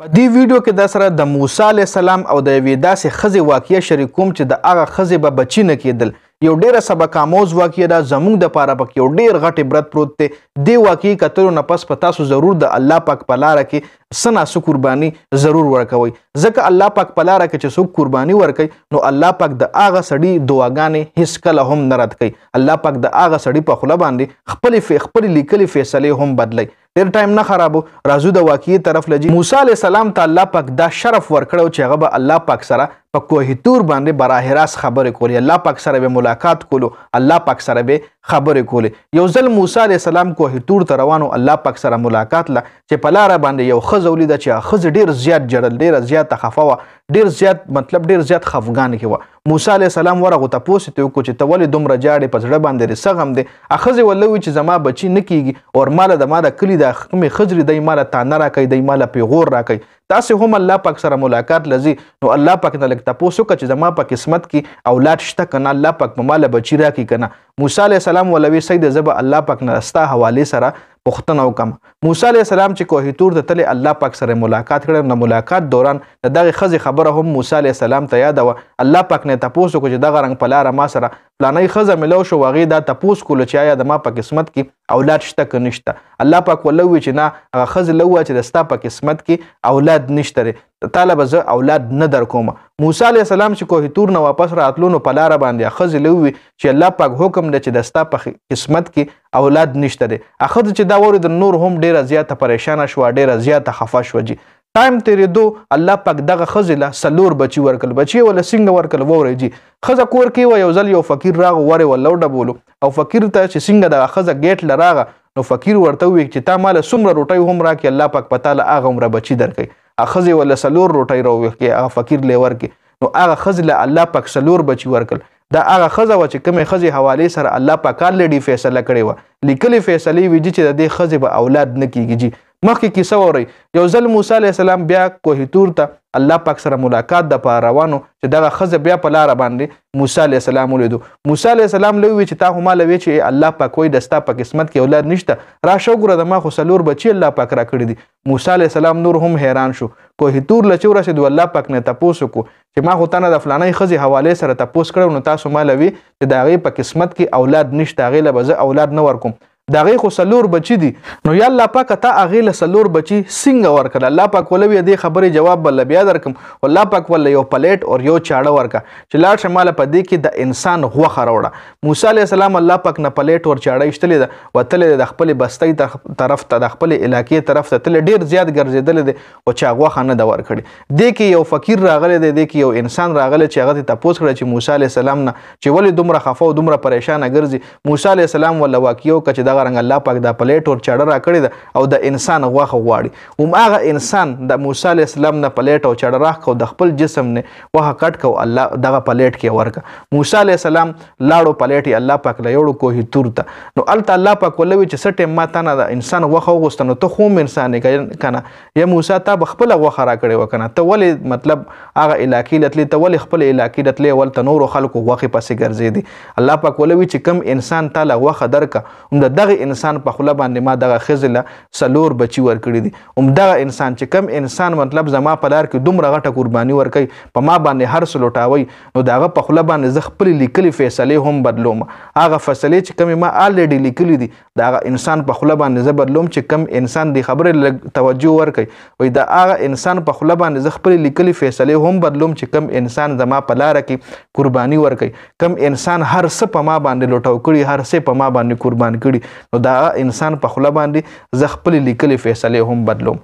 په دې ویډیو کې دا سره د موسی علی السلام او د یوې داسې خزي واقعي شریکوم چې د هغه خزي به بچی نه کېدل یو ډیره سبق آموز واقعي دا زموږ د پاره پک یو ډیر غټ عبرت پروت دی دې واقعي کتلو نه پس په تاسو ضرور د الله پاک په لاره کې سنا سو قرباني ضرور ورکوي ځکه الله پاک په لاره کې چې څوک قرباني ورکوي نو الله پاک د هغه سړي دعاګانې هیڅ کله هم نه رد کوي الله پاک د هغه سړي په خوله باندې خپل خپل لیکلي فیصله هم بدلي ډیر ټایم نه خرابو راځو د واقعي طرف لږی موسی علی السلام ته الله پاک دا شرف ورکړو چې هغه به الله پاک سره په کوهتور باندې براه راست خبرې کولې الله پاک سره به ملاقات کولو الله پاک سره به خبرې کولې یو ځل موسی علیه السلام کوهتور ته روانو الله پاک سره ملاقات له چې په لاره باندې یو ښځه ولیده چې هغه ښځه ډېر زیات جړل ډېره زیات خفه وه ډېر زیات مطلب ډېر زیات خفګان کې وه موسی علیه السلام ورغه ته پوسې ته وکړو چې ته ولې دومره جاړې په زړه باندې دې څه غم دی اخزې ورله وویل چې زما بچي نه کیږي اور ماله د ما د کلي د خمې خځرې دی ماله تانه راکوي دی ماله پیغور راکوي تاسو هم الله پاک سره ملاقات لذي نو الله پاک نه لګ تاسو که چې زما په قسمت کې اولاد شته کنه الله پاک مالا بچی راکې کنه موسی علی السلام ولوي سید زب الله پاک نستا حواله سره پښتنه وکم موسی علی السلام چې کوه تور ته تل الله پاک سره ملاقات کړه نو ملاقات دوران دغه خزي خبره هم موسی علی السلام ته یاد و الله پاک نه تاسو کو چې دغه رنگ پلار ما سره پلانې خزه ملو شو وغي دا تاسو کول چې یا د ما په قسمت کې اولاد شته ک نشته الله پاک ولوي چې نه هغه خزه لوه چې دستا په قسمت کې اولاد نشته طالب زه اولاد نه درکوم موسی علی السلام چې کوه تور نه واپس راتلو نو پلار باندې خزه لوي چې الله پاک حکم دی چې دستا په قسمت کې اولاد نشته دی اخد چې دا ورو د نور هم ډیره زیاته پریشان شو ډیره زیاته خفه شو جی ټایم تیرېدو الله پاک دغه ښځې له څلور بچي ورکل بچي ولا څنګه ورکل وورې جي ښځه کور کې وه یو ځل یو فقیر راغ ورې ولوډه بولو او فقیر ته چې څنګه دغه ښځه ګیټ له راغه نو فقیر ورته وویل چې تا ماله څومره روټۍ هم راکړې الله پاک په تاله هغه عمره بچي درکوي اخذ ول سلور روټي راوخ کې هغه فقیر لور کې نو هغه خز له الله پاک سلور بچی ورکل دا هغه خزه و چې کومه خزه حواله سره الله پاک لړي فیصله کړې و لیکلي فیصله ویږي چې د دې خزه به اولاد نه کیږي مخکې کیسه وری یو ځل موسی علی السلام بیا کوه تور ته الله پاک سره ملاقات د پاره روانو چې دغه خزه بیا په لار باندې موسی علی السلام ولیدو موسی علی السلام لوي چې تا هم لوي چې الله پاک وي دستا په قسمت کې اولاد نشته را شو ګره د ما خو سلور بچي الله پاک را کړی دي موسی علی السلام نور هم حیران شو کوه تور لچور سه د الله پاک نه تاسو کو چې ما خو تنه د فلانه خزه حواله سره تاسو کړو نو تاسو ما لوي چې دا غي په قسمت کې اولاد نشته غي لبزه اولاد نه ورکم دا غي خو سلور بچی دي نو یا الله پاک ته اغه له سلور بچی څنګه ورکړه الله پاک ولوي دې خبره جواب بل بیا درکم الله پاک ول یو پلیټ اور یو چاړه ورکا چې لاړ شماله په دې کې د انسان غوخه راوړه موسی عليه السلام الله پاک نه پلیټ اور چاړه اشتلې ده وتلې د خپل بستۍ طرف ته د خپل علاقې طرف ته تل ډیر زیات ګرځیدل دي او چا غوخه نه دا ورکړي دې کې یو فقیر راغلی دی دې کې یو انسان راغلی چې هغه ته تاسو کړه چې موسی عليه السلام نه چې ولې دومره خفه او دومره پریشان ګرځي موسی عليه السلام ول واقعیو کچ دغه رنګ الله پاک دا پلیټ او چړه را کړی ده او د انسان غوخه غواړي هم هغه انسان د موسی علی السلام نه پلیټ او چړه راخو د خپل جسم نه وه کټ کو الله دغه پلیټ کې ورک موسی علی السلام لاړو پلیټ الله پاک له یوړو کوه تور ته نو الته الله پاک ولوي چې سټه ما تنه د انسان غوخه غوستنه ته خو انسان کنه یا موسی ته بخپل غوخه را کړی وکنه ته ولې مطلب هغه علاقې لتلې ته ولې خپل علاقې لتلې ول تنور خلکو غوخه پسې ګرځې دي الله پاک ولوي چې کم انسان تعالی غوخه درک هم د دغه انسان په خله باندې ما دغه خزله سلور بچی ورکړي دي هم دغه انسان چې کم انسان مطلب زما په لار کې دومره غټه قرباني ورکي په ما باندې هر سلوټاوي نو دغه په خله باندې زه خپل لیکلي فیصلې هم بدلوم هغه فیصلې چې کم ما الریډي لیکلي دي دا انسان په خله باندې زه بدلوم چې کم انسان دی خبره توجه ورکړي وای دا هغه انسان په خله باندې زه خپل لیکلي فیصلې هم بدلوم چې کم انسان زما په لار کې قرباني ورکړي کم انسان هر څه په ما باندې لټاو کړي هر څه په ما باندې قربان کړي نو دا انسان په خله باندې زه خپل لیکلې فیصلې هم بدلوم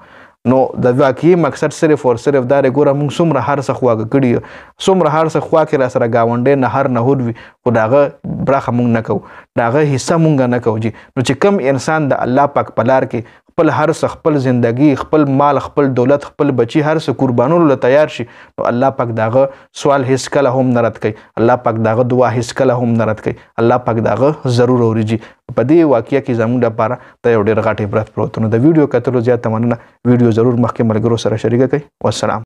نو د واقعي مقصد صرف او صرف دا رګوره مونږ څومره هر څه خواګه کړی څومره هر څه خوا کې را سره گاونډې نه هر نه هود وي خو داغه برخه مونږ نه کوو داغه حصہ مونږ نه کوو جی نو چې کم انسان د الله پاک پلار کې خپل هر څه خپل زندگی خپل مال خپل دولت خپل بچی هر څه قربانولو له تیار شي نو الله پاک داغه سوال هیڅ کله هم نه رد کوي الله پاک داغه دعا هیڅ کله هم نه رد کوي الله پاک داغه ضرور اوريږي په دې واقعیا کې زموږ لپاره دا یو ډېر غټ عبرت پروت نو د ویډیو کتلو زیات تمنه ویډیو ضرور مخکې ملګرو سره شریک کړئ والسلام